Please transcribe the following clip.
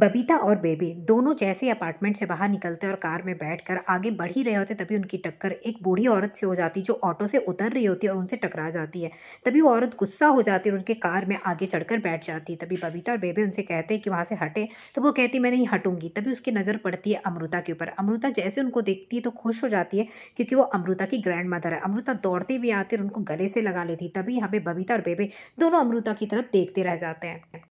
बबीता और बेबी दोनों जैसे अपार्टमेंट से बाहर निकलते और कार में बैठकर आगे बढ़ ही रहे होते तभी उनकी टक्कर एक बूढ़ी औरत से हो जाती जो ऑटो से उतर रही होती और उनसे टकरा जाती है तभी वो औरत गुस्सा हो जाती और उनके कार में आगे चढ़कर बैठ जाती है तभी बबीता और बेबी उनसे कहते हैं कि वहाँ से हटे तो वो कहती मैं नहीं हटूंगी तभी उसकी नज़र पड़ती है अमृता के ऊपर अमृता जैसे उनको देखती है तो खुश हो जाती है क्योंकि वो अमृता की ग्रैंड मदर है अमृता दौड़ती भी आती और उनको गले से लगा लेती तभी यहाँ पे बबीता और बेबे दोनों अमृता की तरफ देखते रह जाते हैं